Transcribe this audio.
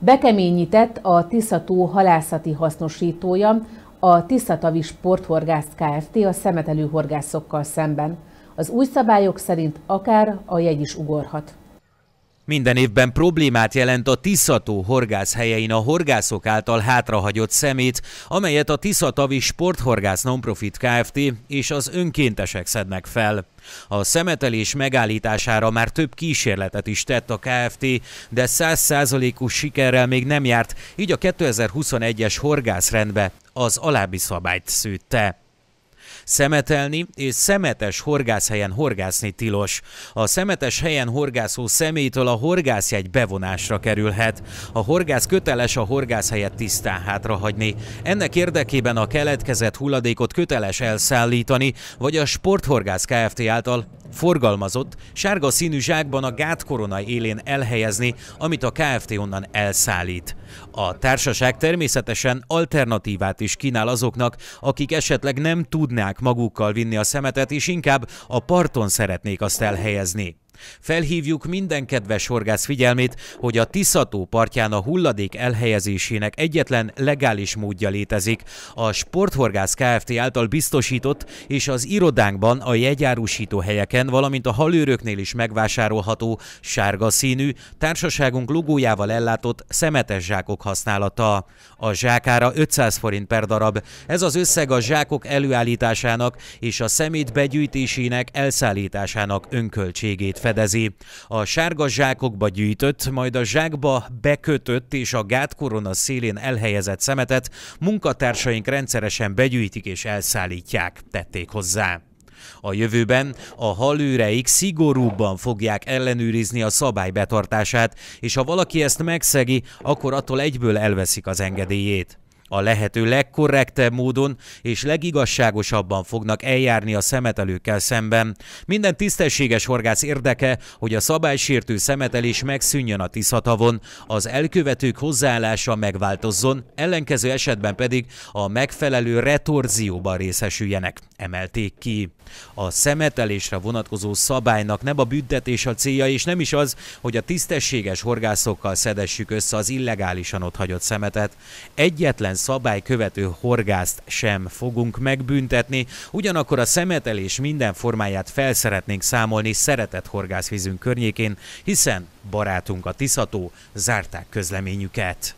Bekeményített a Tiszató halászati hasznosítója, a Tiszatavi Sporthorgász Kft. a szemetelő horgászokkal szemben. Az új szabályok szerint akár a jegy is ugorhat. Minden évben problémát jelent a Tiszató helyein a horgászok által hátrahagyott szemét, amelyet a Tiszatavi Sporthorgász Nonprofit Kft. és az önkéntesek szednek fel. A szemetelés megállítására már több kísérletet is tett a Kft., de 100%-os sikerrel még nem járt, így a 2021-es horgászrendbe az alábbi szabályt szűtte. Szemetelni és szemetes horgászhelyen horgászni tilos. A szemetes helyen horgászó személytől a horgászjegy bevonásra kerülhet. A horgász köteles a horgászhelyet tisztán hátrahagyni. Ennek érdekében a keletkezett hulladékot köteles elszállítani, vagy a Sporthorgász Kft. által Forgalmazott, sárga színű zsákban a gátkorona élén elhelyezni, amit a KFT onnan elszállít. A társaság természetesen alternatívát is kínál azoknak, akik esetleg nem tudnák magukkal vinni a szemetet, és inkább a parton szeretnék azt elhelyezni. Felhívjuk minden kedves horgász figyelmét, hogy a Tiszató partján a hulladék elhelyezésének egyetlen legális módja létezik. A Sporthorgász Kft. által biztosított és az irodánkban a jegyárusító helyeken, valamint a halőröknél is megvásárolható sárga színű, társaságunk logójával ellátott szemetes zsákok használata. A zsákára 500 forint per darab. Ez az összeg a zsákok előállításának és a szemét begyűjtésének elszállításának önköltségét felfedezi. A sárga zsákokba gyűjtött, majd a zsákba bekötött és a gátkorona szélén elhelyezett szemetet munkatársaink rendszeresen begyűjtik és elszállítják, tették hozzá. A jövőben a halőreik szigorúbban fogják ellenőrizni a szabály betartását, és ha valaki ezt megszegi, akkor attól egyből elveszik az engedélyét. A lehető legkorrektebb módon és legigazságosabban fognak eljárni a szemetelőkkel szemben. Minden tisztességes horgász érdeke, hogy a szabálysértő szemetelés megszűnjön a Tiszatavon, az elkövetők hozzáállása megváltozzon, ellenkező esetben pedig a megfelelő retorzióban részesüljenek, emelték ki. A szemetelésre vonatkozó szabálynak nem a büntetés a célja, és nem is az, hogy a tisztességes horgászokkal szedessük össze az illegálisan otthagyott szemetet. Egyetlen szabálykövető horgászt sem fogunk megbüntetni, ugyanakkor a szemetelés minden formáját felszeretnénk számolni szeretett horgászvízünk környékén, hiszen barátunk a Tiszató zárták közleményüket.